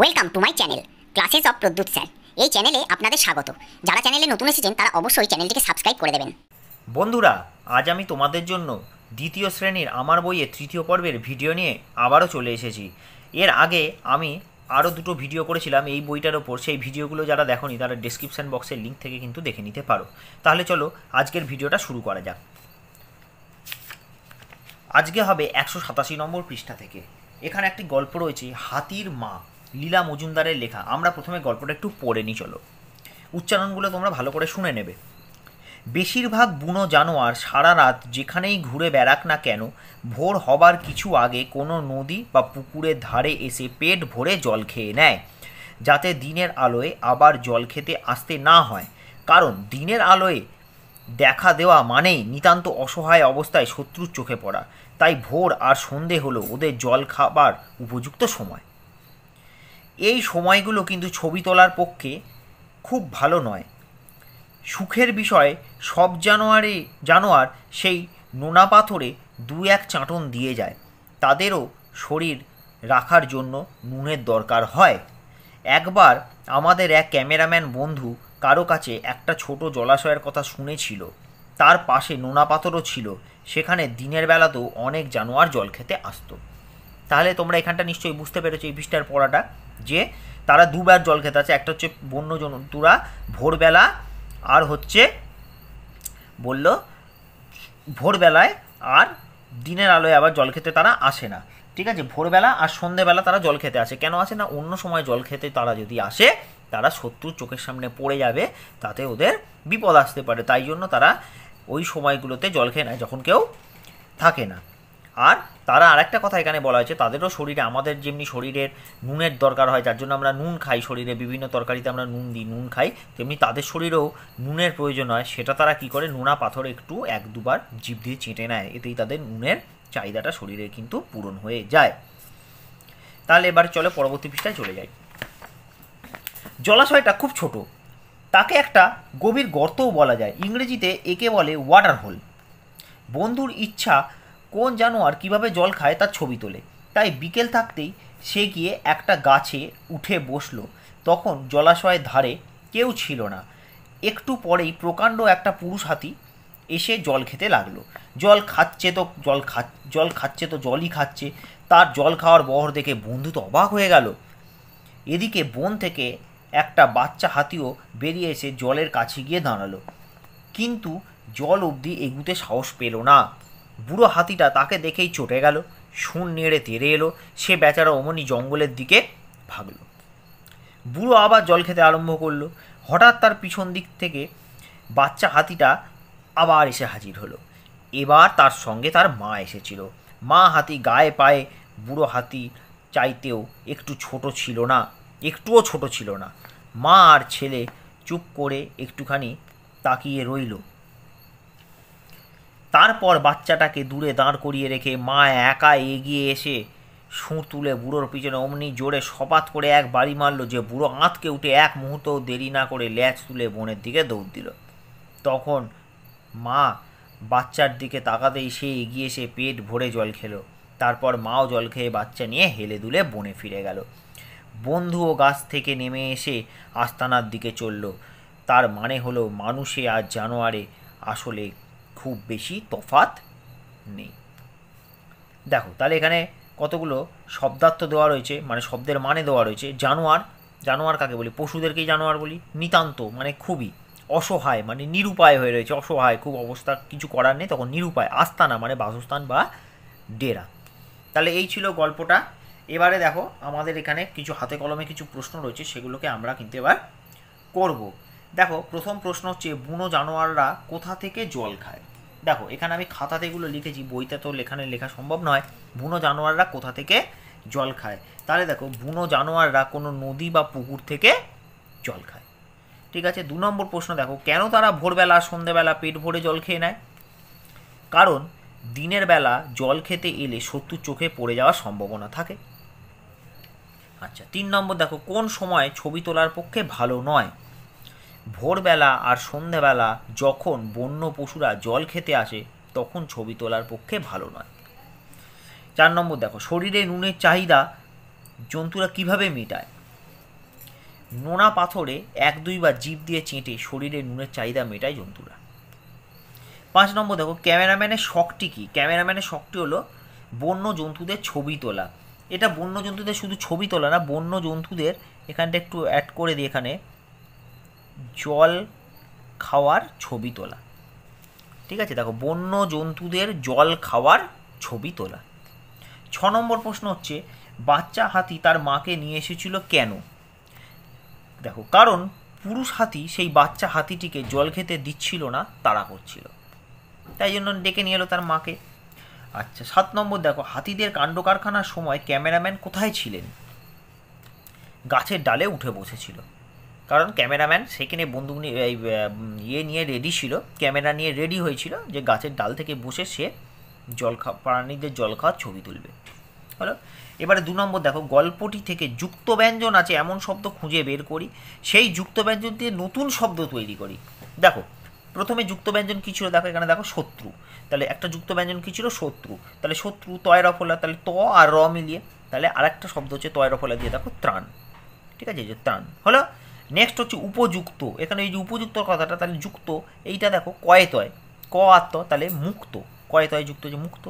welcome to my channel classes of Pradyut sir এই চ্যানেলে আপনাদের স্বাগত যারা চ্যানেলে নতুন এসেছেন তারা অবশ্যই চ্যানেলটিকে সাবস্ক্রাইব করে দেবেন বন্ধুরা আজ আমি তোমাদের জন্য দ্বিতীয় শ্রেণীর আমার বইয়ে তৃতীয় পর্বের ভিডিও নিয়ে আবারও চলে এসেছি এর আগে আমি আরও দুটো ভিডিও করেছিলাম এই বইটার ওপর সেই ভিডিওগুলো যারা দেখনি তারা ডিসক্রিপশান বক্সের লিঙ্ক থেকে কিন্তু দেখে নিতে পারো তাহলে চলো আজকের ভিডিওটা শুরু করা যাক আজকে হবে একশো সাতাশি নম্বর পৃষ্ঠা থেকে এখানে একটি গল্প রয়েছে হাতির মা লীলা মজুমদারের লেখা আমরা প্রথমে গল্পটা একটু পড়ে নিই চলো উচ্চারণগুলো তোমরা ভালো করে শুনে নেবে বেশিরভাগ বুনো জানোয়ার সারা রাত যেখানেই ঘুরে বেড়াক না কেন ভোর হবার কিছু আগে কোনো নদী বা পুকুরের ধারে এসে পেট ভরে জল খেয়ে নেয় যাতে দিনের আলোয় আবার জল খেতে আসতে না হয় কারণ দিনের আলোয় দেখা দেওয়া মানেই নিতান্ত অসহায় অবস্থায় শত্রুর চোখে পড়া তাই ভোর আর সন্ধে হলো ওদের জল খাবার উপযুক্ত সময় এই সময়গুলো কিন্তু ছবি তোলার পক্ষে খুব ভালো নয় সুখের বিষয় সব জানোয়ারে জানোয়ার সেই নোনা পাথরে দু এক চাঁটন দিয়ে যায় তাদেরও শরীর রাখার জন্য নুনের দরকার হয় একবার আমাদের এক ক্যামেরাম্যান বন্ধু কারো কাছে একটা ছোট জলাশয়ের কথা শুনেছিল তার পাশে নোনা পাথরও ছিল সেখানে দিনের বেলাতেও অনেক জানোয়ার জল খেতে আসতো তাহলে তোমরা এখানটা নিশ্চয়ই বুঝতে পেরেছো এই পৃষ্ঠার পড়াটা যে তারা দুবার জল খেতে আছে একটা হচ্ছে বন্য জন্তুরা ভোরবেলা আর হচ্ছে বলল ভোরবেলায় আর দিনের আলোয় আবার জল খেতে তারা আসে না ঠিক আছে ভোরবেলা আর সন্ধেবেলা তারা জল খেতে আসে কেন আসে না অন্য সময় জল খেতে তারা যদি আসে তারা শত্রুর চোখের সামনে পড়ে যাবে তাতে ওদের বিপদ আসতে পারে তাই জন্য তারা ওই সময়গুলোতে জল খেয়ে নেয় যখন কেউ থাকে না আর তারা আরেকটা কথা এখানে বলা হয়েছে তাদেরও শরীরে আমাদের যেমনি শরীরের নুনের দরকার হয় যার জন্য আমরা নুন খাই শরীরে বিভিন্ন তরকারিতে আমরা নুন দিই নুন খাই তেমনি তাদের শরীরেও নুনের প্রয়োজন হয় সেটা তারা কি করে নোনা পাথর একটু এক দুবার জীব দিয়ে চেটে নেয় এতেই তাদের নুনের চাহিদাটা শরীরে কিন্তু পূরণ হয়ে যায় তাহলে এবার চলে পরবর্তী পৃষ্ঠায় চলে যাই জলাশয়টা খুব ছোট তাকে একটা গভীর গর্তও বলা যায় ইংরেজিতে একে বলে ওয়াটার হোল বন্ধুর ইচ্ছা কোন জানোয়ার কিভাবে জল খায় তার ছবি তোলে তাই বিকেল থাকতেই সে গিয়ে একটা গাছে উঠে বসল তখন জলাশয়ের ধারে কেউ ছিল না একটু পরেই প্রকাণ্ড একটা পুরুষ হাতি এসে জল খেতে লাগলো জল খাচ্ছে তো জল খা জল খাচ্ছে তো জলই খাচ্ছে তার জল খাওয়ার বহর দেখে বন্ধু তো অবাক হয়ে গেল এদিকে বন থেকে একটা বাচ্চা হাতিও বেরিয়ে এসে জলের কাছে গিয়ে দাঁড়ালো কিন্তু জল অবধি এগুতে সাহস পেল না বুড়ো হাতিটা তাকে দেখেই চটে গেল শুন নেড়ে তেড়ে এলো সে বেচারা অমনি জঙ্গলের দিকে ভাগল বুড়ো আবার জল খেতে আরম্ভ করলো হঠাৎ তার পিছন দিক থেকে বাচ্চা হাতিটা আবার এসে হাজির হলো এবার তার সঙ্গে তার মা এসেছিল মা হাতি গায়ে পায়ে বুড়ো হাতি চাইতেও একটু ছোট ছিল না একটুও ছোট ছিল না মা আর ছেলে চুপ করে একটুখানি তাকিয়ে রইল তারপর বাচ্চাটাকে দূরে দাঁড় করিয়ে রেখে মা একা এগিয়ে এসে সুর তুলে বুড়োর পিছনে অমনি জোরে সপাত করে এক বাড়ি মারল যে বুড়ো আঁতকে উঠে এক মুহূর্ত দেরি না করে ল্যাচ তুলে বনের দিকে দৌড় দিল তখন মা বাচ্চার দিকে তাকাতেই সে এগিয়ে এসে পেট ভরে জল খেলো তারপর মাও জল খেয়ে বাচ্চা নিয়ে হেলে দুলে বনে ফিরে গেল বন্ধু ও গাছ থেকে নেমে এসে আস্তানার দিকে চলল তার মানে হলো মানুষে আর জানোয়ারে আসলে খুব বেশি তফাত নেই দেখো তাহলে এখানে কতগুলো শব্দার্থ দেওয়া রয়েছে মানে শব্দের মানে দেওয়া রয়েছে জানোয়ার জানোয়ার কাকে বলি পশুদেরকেই জানোয়ার বলি নিতান্ত মানে খুবই অসহায় মানে নিরুপায় হয়ে রয়েছে অসহায় খুব অবস্থা কিছু করার নেই তখন নিরুপায় আস্তানা মানে বাসস্থান বা ডেরা তাহলে এই ছিল গল্পটা এবারে দেখো আমাদের এখানে কিছু হাতে কলমে কিছু প্রশ্ন রয়েছে সেগুলোকে আমরা কিন্তু এবার করব দেখো প্রথম প্রশ্ন হচ্ছে বুনো জানোয়াররা কোথা থেকে জল খায় দেখো এখানে আমি খাতাতে এগুলো লিখেছি বইতে তো লেখানে লেখা সম্ভব নয় বুনো জানোয়াররা কোথা থেকে জল খায় তাহলে দেখো বুনো জানোয়াররা কোনো নদী বা পুকুর থেকে জল খায় ঠিক আছে দু নম্বর প্রশ্ন দেখো কেন তারা ভোরবেলা সন্ধেবেলা পেট ভরে জল খেয়ে নেয় কারণ দিনের বেলা জল খেতে এলে শত্রুর চোখে পড়ে যাওয়ার সম্ভাবনা থাকে আচ্ছা তিন নম্বর দেখো কোন সময় ছবি তোলার পক্ষে ভালো নয় ভোরবেলা আর সন্ধেবেলা যখন বন্য পশুরা জল খেতে আসে তখন ছবি তোলার পক্ষে ভালো নয় চার নম্বর দেখো শরীরে নুনের চাহিদা জন্তুরা কিভাবে মেটায় নোনা পাথরে এক দুইবার জীব দিয়ে চেঁটে শরীরে নুনের চাহিদা মেটায় জন্তুরা পাঁচ নম্বর দেখো ক্যামেরাম্যানের শখটি কী ক্যামেরাম্যানের শখটি হলো বন্য জন্তুদের ছবি তোলা এটা বন্য জন্তুদের শুধু ছবি তোলা না বন্য জন্তুদের এখানটা একটু অ্যাড করে দিই এখানে জল খাওয়ার ছবি তোলা ঠিক আছে দেখো বন্য জন্তুদের জল খাওয়ার ছবি তোলা ছ নম্বর প্রশ্ন হচ্ছে বাচ্চা হাতি তার মাকে নিয়ে এসেছিল কেন দেখো কারণ পুরুষ হাতি সেই বাচ্চা হাতিটিকে জল খেতে দিচ্ছিল না তাড়া করছিল তাই জন্য ডেকে নিয়ে এলো তার মাকে আচ্ছা সাত নম্বর দেখো হাতিদের কাণ্ড কারখানার সময় ক্যামেরাম্যান কোথায় ছিলেন গাছের ডালে উঠে বসেছিল কারণ ক্যামেরাম্যান সেখানে বন্দুক নিয়ে ইয়ে নিয়ে রেডি ছিল ক্যামেরা নিয়ে রেডি হয়েছিল যে গাছের ডাল থেকে বসে সে জল খাওয়া প্রাণীদের জল খাওয়ার ছবি তুলবে হলো এবারে দু নম্বর দেখো গল্পটি থেকে যুক্ত ব্যঞ্জন আছে এমন শব্দ খুঁজে বের করি সেই যুক্ত ব্যঞ্জন দিয়ে নতুন শব্দ তৈরি করি দেখো প্রথমে যুক্ত ব্যঞ্জন কী ছিল দেখো এখানে দেখো শত্রু তাহলে একটা যুক্ত ব্যঞ্জন কী ছিল শত্রু তাহলে শত্রু তয় রফলা তাহলে ত আর র মিলিয়ে তাহলে আরেকটা শব্দ হচ্ছে তয় রফলা দিয়ে দেখো ত্রাণ ঠিক আছে যে ত্রাণ হলো নেক্সট হচ্ছে উপযুক্ত এখানে এই যে উপযুক্ত কথাটা তাহলে যুক্ত এইটা দেখো কয়ে তয় ক আত্ম তাহলে মুক্ত কয়ে তয় যুক্ত যে মুক্ত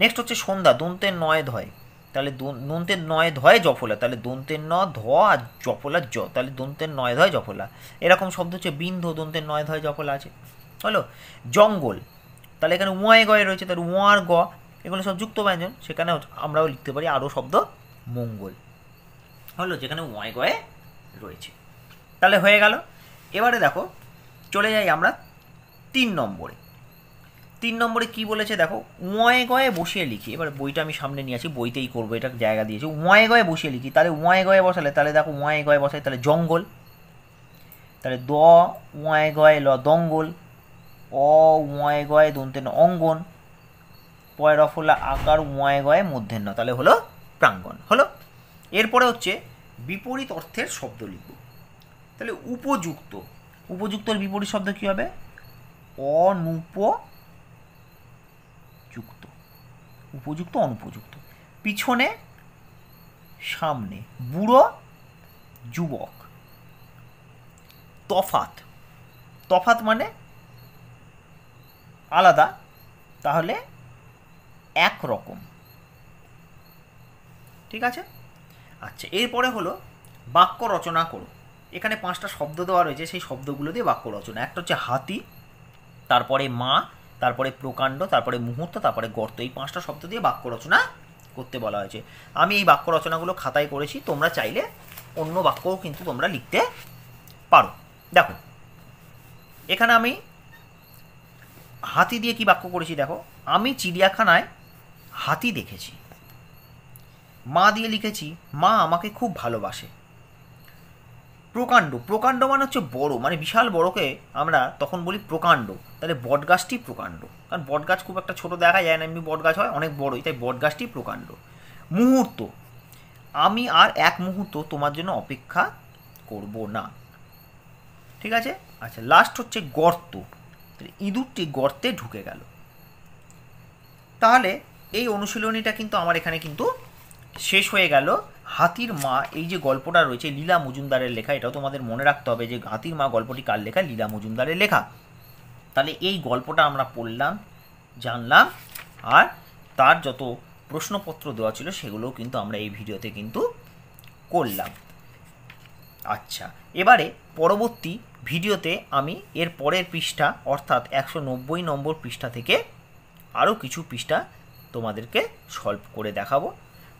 নেক্সট হচ্ছে সন্ধ্যা দন্তের নয় ধয় তাহলে দন্তের নয় ধয় জফলা তাহলে দন্তের ন ধ আর জফলা জ তাহলে দন্তের নয় ধয় জফলা এরকম শব্দ হচ্ছে বিন্ধ দন্তের নয় ধয় জফলা আছে হলো জঙ্গল তাহলে এখানে উঁয়ায় গয় রয়েছে তাহলে উঁয়ার গ এগুলো সব যুক্ত ব্যঞ্জন সেখানে আমরাও লিখতে পারি আরও শব্দ মঙ্গল হলো যেখানে ওয়াই গয়ে রয়েছে তাহলে হয়ে গেল এবারে দেখো চলে যাই আমরা তিন নম্বরে তিন নম্বরে কি বলেছে দেখো ওয়ে গয়ে বসিয়ে লিখি এবার বইটা আমি সামনে নিয়ে আসি বইতেই করবো এটা জায়গা দিয়েছি ওয়ে গয়ে বসিয়ে লিখি তাহলে ওয়ে গয়ে বসালে তাহলে দেখো ওয়ে গয়ে বসাই তাহলে জঙ্গল তাহলে দ ওয়ে গয়ে ল দঙ্গল অ ওয়ে গয়ে দন্তেন অঙ্গন পয়ের অফলা আকার ওয়ে গয়ে মধ্যাহ্ন তাহলে হলো প্রাঙ্গন হলো এরপরে হচ্ছে বিপরীত অর্থের শব্দ লিখব তাহলে উপযুক্ত উপযুক্তর বিপরীত শব্দ কী হবে অনুপযুক্ত উপযুক্ত অনুপযুক্ত পিছনে সামনে বুড়ো যুবক তফাত তফাত মানে আলাদা তাহলে এক রকম ঠিক আছে আচ্ছা এরপরে হলো বাক্য রচনা করো এখানে পাঁচটা শব্দ দেওয়া রয়েছে সেই শব্দগুলো দিয়ে বাক্য রচনা একটা হচ্ছে হাতি তারপরে মা তারপরে প্রকাণ্ড তারপরে মুহূর্ত তারপরে গর্ত এই পাঁচটা শব্দ দিয়ে বাক্য রচনা করতে বলা হয়েছে আমি এই বাক্য রচনাগুলো খাতায় করেছি তোমরা চাইলে অন্য বাক্যও কিন্তু তোমরা লিখতে পারো দেখো এখানে আমি হাতি দিয়ে কি বাক্য করেছি দেখো আমি চিড়িয়াখানায় হাতি দেখেছি মা দিয়ে লিখেছি মা আমাকে খুব ভালোবাসে প্রকাণ্ড প্রকাণ্ড মানে হচ্ছে বড় মানে বিশাল বড়কে আমরা তখন বলি প্রকাণ্ড তাহলে বটগাছটি প্রকাণ্ড কারণ বটগাছ খুব একটা ছোট দেখা যায় না এমনি বটগাছ হয় অনেক বড়ই তাই বটগাছটি প্রকাণ্ড মুহূর্ত আমি আর এক মুহূর্ত তোমার জন্য অপেক্ষা করব না ঠিক আছে আচ্ছা লাস্ট হচ্ছে গর্ত ইঁদুরটি গর্তে ঢুকে গেল তাহলে এই অনুশীলনীটা কিন্তু আমার এখানে কিন্তু শেষ হয়ে গেল হাতির মা এই যে গল্পটা রয়েছে লীলা মজুমদারের লেখা এটাও তোমাদের মনে রাখতে হবে যে হাতির মা গল্পটি কার লেখা লীলা মজুমদারের লেখা তাহলে এই গল্পটা আমরা পড়লাম জানলাম আর তার যত প্রশ্নপত্র দেওয়া ছিল সেগুলোও কিন্তু আমরা এই ভিডিওতে কিন্তু করলাম আচ্ছা এবারে পরবর্তী ভিডিওতে আমি এর পরের পৃষ্ঠা অর্থাৎ একশো নব্বই নম্বর পৃষ্ঠা থেকে আরও কিছু পৃষ্ঠা তোমাদেরকে সলভ করে দেখাবো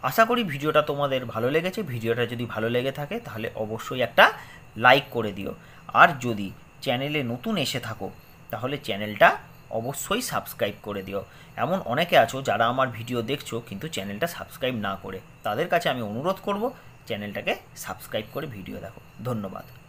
আশা করি ভিডিওটা তোমাদের ভালো লেগেছে ভিডিওটা যদি ভালো লেগে থাকে তাহলে অবশ্যই একটা লাইক করে দিও আর যদি চ্যানেলে নতুন এসে থাকো তাহলে চ্যানেলটা অবশ্যই সাবস্ক্রাইব করে দিও এমন অনেকে আছো যারা আমার ভিডিও দেখছো কিন্তু চ্যানেলটা সাবস্ক্রাইব না করে তাদের কাছে আমি অনুরোধ করব চ্যানেলটাকে সাবস্ক্রাইব করে ভিডিও দেখো ধন্যবাদ